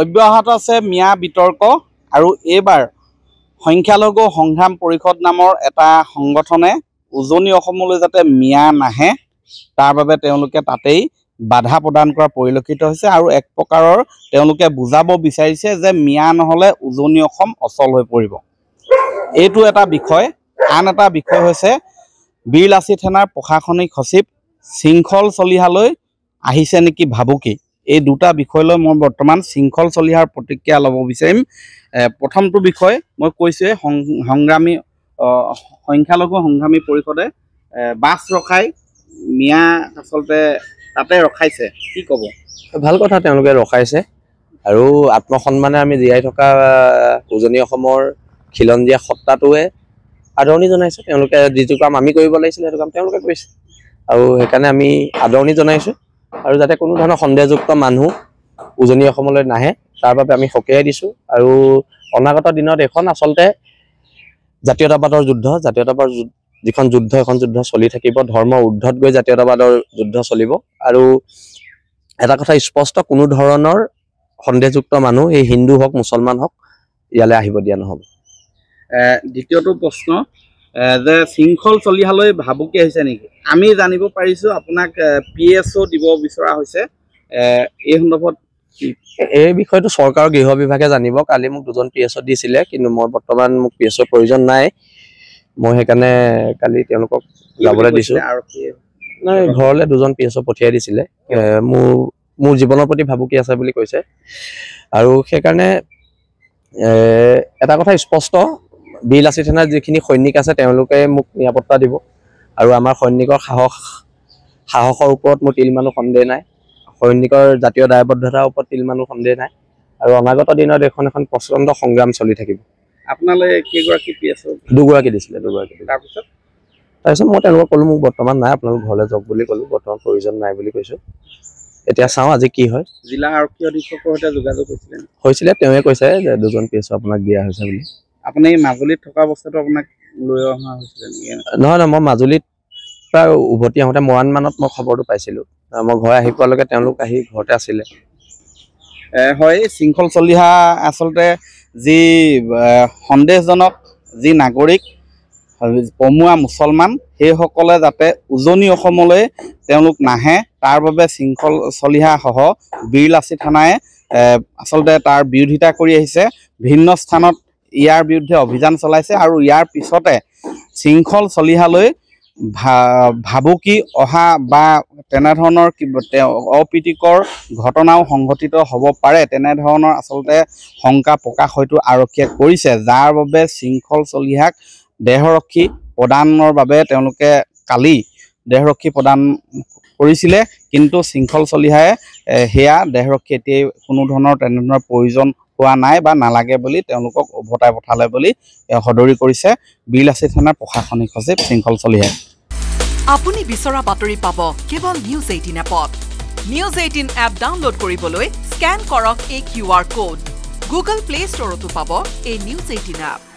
অব্যাহত আছে মিয়া বিতৰ্ক আৰু এইবাৰ সংখ্যালঘু সংগ্ৰাম পৰিষদ নামৰ এটা সংগঠনে উজনি অসমলৈ যাতে মিয়া নাহে তাৰ বাবে তেওঁলোকে তাতেই বাধা প্ৰদান কৰা পৰিলক্ষিত হৈছে আৰু এক প্ৰকাৰৰ তেওঁলোকে বুজাব বিচাৰিছে যে মিয়া নহ'লে উজনি অসম অচল হৈ পৰিব এইটো এটা বিষয় আন এটা বিষয় হৈছে বীৰ লাচিথেনাৰ প্ৰশাসনিক সচিব শৃংখল চলিহালৈ আহিছে নেকি ভাবুকি এই দুটা বিষয় লৈ মই বৰ্তমান শৃংখল চলিহাৰ প্ৰতিক্ৰিয়া ল'ব বিচাৰিম প্ৰথমটো বিষয় মই কৈছোঁৱে সংগ্ৰামী সংখ্যালঘু সংগ্ৰামী পৰিষদে বাছ ৰখাই মিয়া আচলতে তাতে ৰখাইছে কি ক'ব ভাল কথা তেওঁলোকে ৰখাইছে আৰু আত্মসন্মানে আমি জীয়াই থকা উজনি অসমৰ খিলঞ্জীয়া সত্তাটোৱে আদৰণি জনাইছে তেওঁলোকে যিটো কাম আমি কৰিব লাগিছিলে সেইটো কাম তেওঁলোকে কৰিছে আৰু সেইকাৰণে আমি আদৰণি জনাইছোঁ আৰু যাতে কোনো ধৰণৰ সন্দেহযুক্ত মানুহ উজনি অসমলৈ নাহে তাৰ বাবে আমি সকীয়াই দিছোঁ আৰু অনাগত দিনত এইখন আচলতে জাতীয়তাবাদৰ যুদ্ধ জাতীয়তাবাদৰ যিখন যুদ্ধ এখন যুদ্ধ চলি থাকিব ধৰ্ম উদ্ধত গৈ জাতীয়তাবাদৰ যুদ্ধ চলিব আৰু এটা কথা স্পষ্ট কোনো ধৰণৰ সন্দেহযুক্ত মানুহ এই হিন্দু হওক মুছলমান হওক ইয়ালৈ আহিব দিয়া নহ'ব দ্বিতীয়টো প্ৰশ্ন যে শৃংখল চলিহালৈ ভাবুকি আহিছে নেকি আমি জানিব পাৰিছোঁ আপোনাক পি এছ অ' দিব বিচৰা হৈছে এই সন্দৰ্ভত এই বিষয়টো চৰকাৰৰ গৃহ বিভাগে জানিব কালি মোক দুজন পি এছ অ' দিছিলে কিন্তু মই বৰ্তমান মোক পি এছ অ'ৰ প্ৰয়োজন নাই মই সেইকাৰণে কালি তেওঁলোকক যাবলৈ দিছোঁ নাই ঘৰলৈ দুজন পি এছ অ' পঠিয়াই দিছিলে মোৰ মোৰ জীৱনৰ প্ৰতি ভাবুকি আছে বুলি কৈছে আৰু সেইকাৰণে এটা কথা স্পষ্ট বিলাচি থানাৰ যিখিনি সৈনিক আছে তেওঁলোকে মোক নিৰাপত্তা দিব আৰু আমাৰ সৈনিকৰ সাহস সাহসৰ ওপৰত মোৰ তিলমানো সন্দেহ নাই সৈনিকৰ জাতীয় দায়বদ্ধতাৰ ওপৰত তিলমানো সন্দেহ নাই আৰু অনাগত দিনত এখন এখন প্ৰচণ্ড সংগ্ৰাম চলি থাকিব দুগৰাকী দিছিলে দুগৰাকী তাৰপিছত মই তেওঁলোকক ক'লোঁ মোক বৰ্তমান নাই আপোনালোক ঘৰলৈ যাওক বুলি কলো বৰ্তমান প্ৰয়োজন নাই বুলি কৈছোঁ এতিয়া চাওঁ আজি কি হয় জিলা আৰক্ষী অধীক্ষকৰ সৈতে যোগাযোগ হৈছিলে হৈছিলে তেওঁৱে কৈছে যে দুজন পি এছ অ' আপোনাক দিয়া হৈছে বুলি আপুনি মাজুলীত থকা অৱস্থাটো আপোনাক লৈ অহা হৈছিলে নেকি নহয় নহয় মই মাজুলীত প্ৰায় উভতি আহোঁতে মৰাণমানত মই খবৰটো পাইছিলোঁ মই ঘৰ আহি পোৱালৈকে তেওঁলোক আহি ঘৰতে আছিলে হয় শৃংখল চলিহা আচলতে যি সন্দেহজনক যি নাগৰিক পমুৱা মুছলমান সেইসকলে যাতে উজনি অসমলৈ তেওঁলোক নাহে তাৰ বাবে শৃংখল চলিহাসহ বীৰলাচি থানাই আচলতে তাৰ বিৰোধিতা কৰি আহিছে ভিন্ন স্থানত ইয়াৰ বিৰুদ্ধে অভিযান চলাইছে আৰু ইয়াৰ পিছতে শৃংখল চলিহালৈ ভা ভাবুকি অহা বা তেনেধৰণৰ অপ্ৰীতিকৰ ঘটনাও সংঘটিত হ'ব পাৰে তেনেধৰণৰ আচলতে শংকা প্ৰকাশ হয়তো আৰক্ষীয়ে কৰিছে যাৰ বাবে শৃংখল চলিহাক দেহৰক্ষী প্ৰদানৰ বাবে তেওঁলোকে কালি দেহৰক্ষী প্ৰদান কৰিছিলে কিন্তু শৃংখল চলিহাই সেয়া দেহৰক্ষী এতিয়াই কোনো ধৰণৰ তেনেধৰণৰ প্ৰয়োজন পোৱা নাই বা নালাগে বুলি তেওঁলোকক উভতাই পঠালে বুলি সদৰি কৰিছে বিৰলাচি থানাৰ প্ৰশাসনিক সচিব শৃংখল চলিহে আপুনি বিচৰা বাতৰি পাব কেৱল নিউজ এইটিন এপত নিউজ এইটিন এপ ডাউনলোড কৰিবলৈ স্কেন কৰক এই Q R code Google Play ষ্টৰতো পাব এই নিউজ এইটিন এপ